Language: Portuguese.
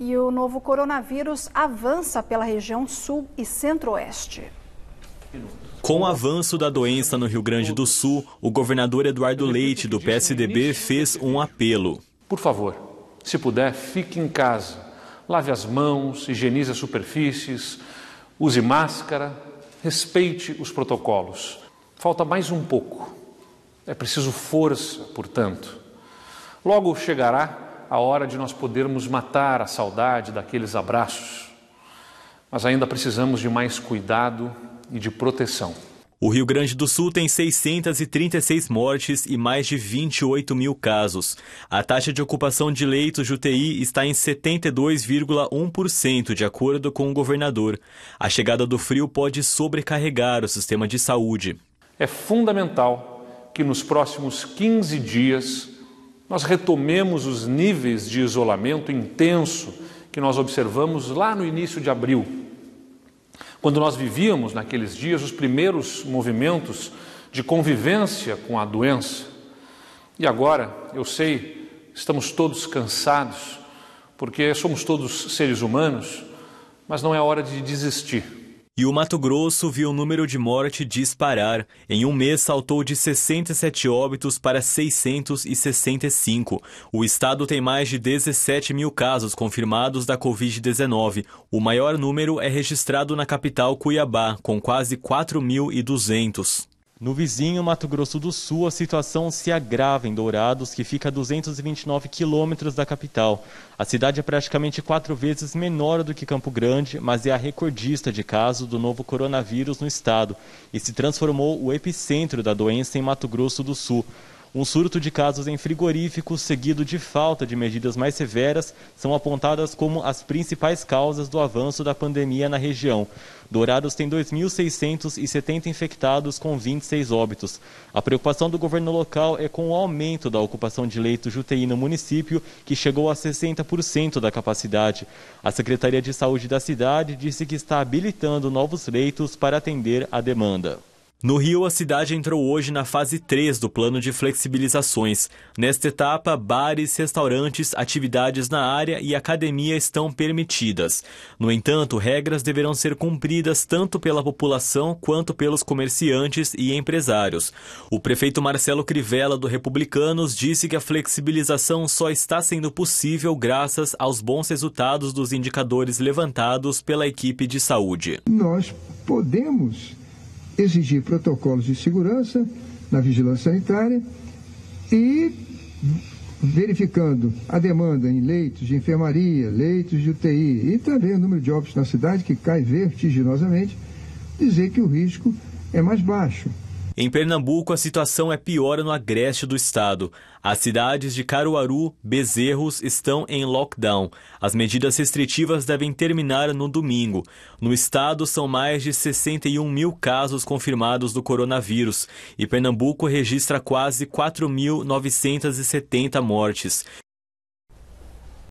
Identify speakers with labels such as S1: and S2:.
S1: E o novo coronavírus avança pela região sul e centro-oeste. Com o avanço da doença no Rio Grande do Sul, o governador Eduardo Leite, do PSDB, fez um apelo. Por favor, se puder, fique em casa.
S2: Lave as mãos, higienize as superfícies, use máscara, respeite os protocolos. Falta mais um pouco. É preciso força, portanto. Logo chegará a hora de nós podermos matar a saudade daqueles abraços, mas ainda precisamos de mais cuidado
S1: e de proteção. O Rio Grande do Sul tem 636 mortes e mais de 28 mil casos. A taxa de ocupação de leitos de UTI está em 72,1%, de acordo com o governador. A chegada do frio pode sobrecarregar o sistema de saúde. É fundamental que nos próximos
S2: 15 dias nós retomemos os níveis de isolamento intenso que nós observamos lá no início de abril, quando nós vivíamos naqueles dias os primeiros movimentos de convivência com a doença. E agora, eu sei, estamos todos cansados, porque
S1: somos todos seres humanos, mas não é hora de desistir. E o Mato Grosso viu o número de mortes disparar. Em um mês saltou de 67 óbitos para 665. O estado tem mais de 17 mil casos confirmados da Covid-19. O maior número é registrado na capital Cuiabá, com quase 4.200. No vizinho Mato Grosso do Sul, a situação se agrava em Dourados, que fica a 229 quilômetros da capital. A cidade é praticamente quatro vezes menor do que Campo Grande, mas é a recordista de casos do novo coronavírus no estado e se transformou o epicentro da doença em Mato Grosso do Sul. Um surto de casos em frigoríficos, seguido de falta de medidas mais severas, são apontadas como as principais causas do avanço da pandemia na região. Dourados tem 2.670 infectados, com 26 óbitos. A preocupação do governo local é com o aumento da ocupação de leitos de UTI no município, que chegou a 60% da capacidade. A Secretaria de Saúde da cidade disse que está habilitando novos leitos para atender a demanda. No Rio, a cidade entrou hoje na fase 3 do plano de flexibilizações. Nesta etapa, bares, restaurantes, atividades na área e academia estão permitidas. No entanto, regras deverão ser cumpridas tanto pela população quanto pelos comerciantes e empresários. O prefeito Marcelo Crivella, do Republicanos, disse que a flexibilização só está sendo possível graças aos bons resultados dos indicadores levantados pela equipe de saúde.
S3: Nós podemos exigir protocolos de segurança na vigilância sanitária e verificando a demanda em leitos de enfermaria, leitos de UTI e também o número de óbitos na cidade, que cai vertiginosamente, dizer que o risco é mais baixo.
S1: Em Pernambuco, a situação é pior no agreste do estado. As cidades de Caruaru, Bezerros estão em lockdown. As medidas restritivas devem terminar no domingo. No estado, são mais de 61 mil casos confirmados do coronavírus e Pernambuco registra quase 4.970 mortes.